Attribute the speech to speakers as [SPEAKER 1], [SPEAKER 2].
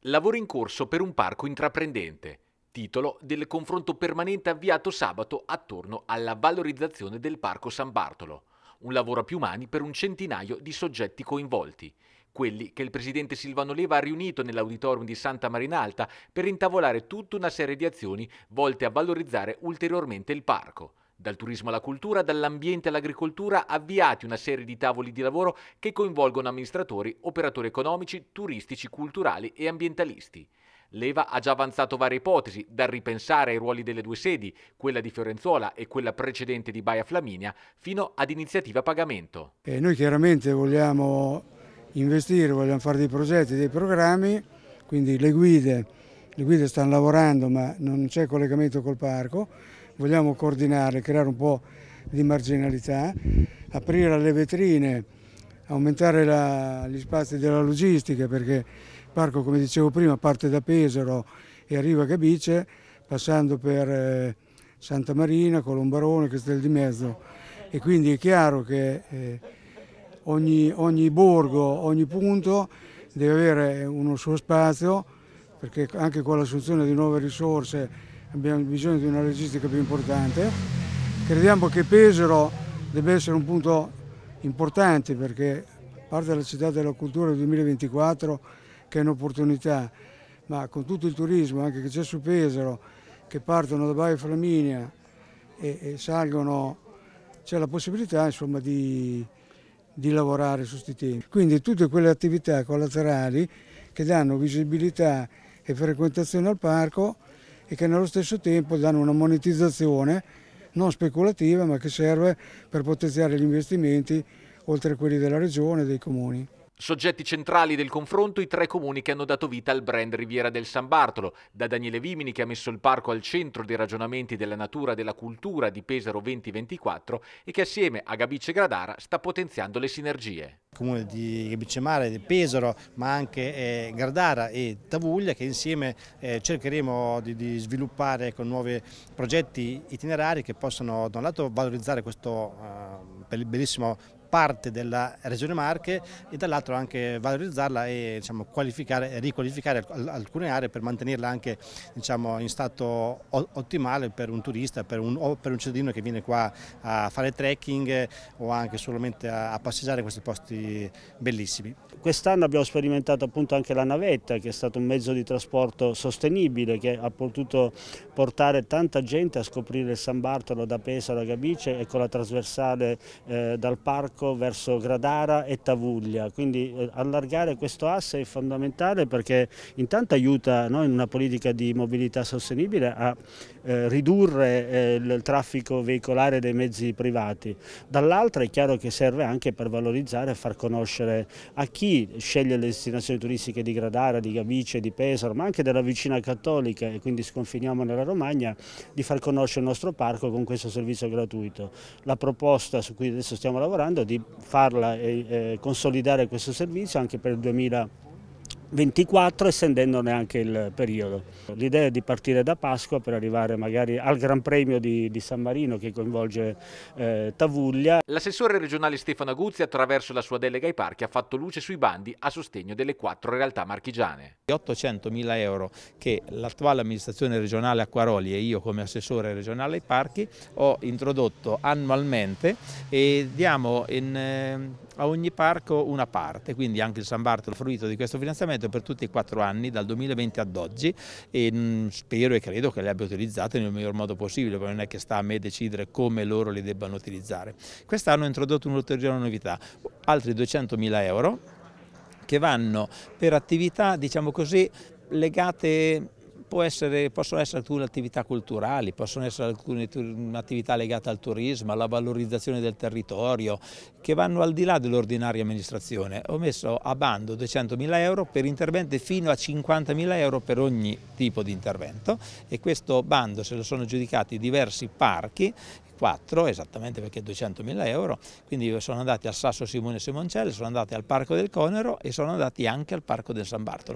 [SPEAKER 1] Lavoro in corso per un parco intraprendente, titolo del confronto permanente avviato sabato attorno alla valorizzazione del Parco San Bartolo. Un lavoro a più mani per un centinaio di soggetti coinvolti, quelli che il presidente Silvano Leva ha riunito nell'auditorium di Santa Marinalta per intavolare tutta una serie di azioni volte a valorizzare ulteriormente il parco. Dal turismo alla cultura, dall'ambiente all'agricoltura, avviati una serie di tavoli di lavoro che coinvolgono amministratori, operatori economici, turistici, culturali e ambientalisti. Leva ha già avanzato varie ipotesi, dal ripensare ai ruoli delle due sedi, quella di Fiorenzuola e quella precedente di Baia Flaminia, fino ad iniziativa pagamento.
[SPEAKER 2] E noi chiaramente vogliamo investire, vogliamo fare dei progetti, dei programmi, quindi le guide, le guide stanno lavorando ma non c'è collegamento col parco, vogliamo coordinare, creare un po' di marginalità, aprire le vetrine, aumentare la, gli spazi della logistica perché il parco come dicevo prima parte da Pesaro e arriva a Gabice passando per eh, Santa Marina, Colombarone, Castel di Mezzo e quindi è chiaro che eh, ogni, ogni borgo, ogni punto deve avere uno suo spazio perché anche con l'assunzione di nuove risorse abbiamo bisogno di una logistica più importante. Crediamo che Pesaro debba essere un punto importante perché parte della città della cultura del 2024 che è un'opportunità, ma con tutto il turismo anche che c'è su Pesaro, che partono da Baia Flaminia e, e salgono, c'è la possibilità insomma di, di lavorare su questi temi. Quindi tutte quelle attività collaterali che danno visibilità e frequentazione al parco e che nello stesso tempo danno una monetizzazione non speculativa ma che serve per potenziare gli investimenti oltre a quelli della regione e dei comuni.
[SPEAKER 1] Soggetti centrali del confronto i tre comuni che hanno dato vita al brand Riviera del San Bartolo, da Daniele Vimini che ha messo il parco al centro dei ragionamenti della natura e della cultura di Pesaro 2024 e che assieme a Gabice Gradara sta potenziando le sinergie.
[SPEAKER 3] Il comune di Gabice Mare, di Pesaro, ma anche eh, Gradara e Tavuglia che insieme eh, cercheremo di, di sviluppare con nuovi progetti itinerari che possano da un lato valorizzare questo eh, bellissimo parte della Regione Marche e dall'altro anche valorizzarla e diciamo, qualificare, riqualificare alcune aree per mantenerla anche diciamo, in stato ottimale per un turista per un, o per un cittadino che viene qua a fare trekking o anche solamente a, a passeggiare in questi posti bellissimi.
[SPEAKER 4] Quest'anno abbiamo sperimentato appunto anche la navetta che è stato un mezzo di trasporto sostenibile che ha potuto portare tanta gente a scoprire il San Bartolo da Pesaro a Gabice e con la trasversale eh, dal parco Porco verso Gradara e Tavuglia, quindi eh, allargare questo asse è fondamentale perché intanto aiuta no, in una politica di mobilità sostenibile a eh, ridurre eh, il traffico veicolare dei mezzi privati, dall'altra è chiaro che serve anche per valorizzare e far conoscere a chi sceglie le destinazioni turistiche di Gradara, di Gavice, di Pesaro, ma anche della vicina cattolica e quindi sconfiniamo nella Romagna, di far conoscere il nostro parco con questo servizio gratuito. La proposta su cui adesso stiamo lavorando di farla e eh, consolidare questo servizio anche per il 2020 24 estendendone anche il periodo. L'idea è di partire da Pasqua per arrivare magari al Gran Premio di, di San Marino che coinvolge eh, Tavuglia.
[SPEAKER 1] L'assessore regionale Stefano Aguzzi attraverso la sua delega ai parchi ha fatto luce sui bandi a sostegno delle quattro realtà marchigiane.
[SPEAKER 5] 800 mila euro che l'attuale amministrazione regionale Acquaroli e io come assessore regionale ai parchi ho introdotto annualmente e diamo in, eh, a ogni parco una parte, quindi anche il San Bartolo è fruito di questo finanziamento per tutti e quattro anni dal 2020 ad oggi e mm, spero e credo che le abbia utilizzate nel miglior modo possibile, perché non è che sta a me decidere come loro le debbano utilizzare. Quest'anno ho introdotto un'ulteriore novità, altri 200.000 euro che vanno per attività, diciamo così, legate essere, possono essere alcune attività culturali, possono essere alcune attività legate al turismo, alla valorizzazione del territorio, che vanno al di là dell'ordinaria amministrazione. Ho messo a bando 200.000 euro per interventi fino a 50.000 euro per ogni tipo di intervento e questo bando se lo sono giudicati diversi parchi 4 esattamente perché 200.000 euro, quindi sono andati al Sasso Simone Simoncelli, sono andati al Parco del Conero e sono andati anche al Parco del San Bartolo.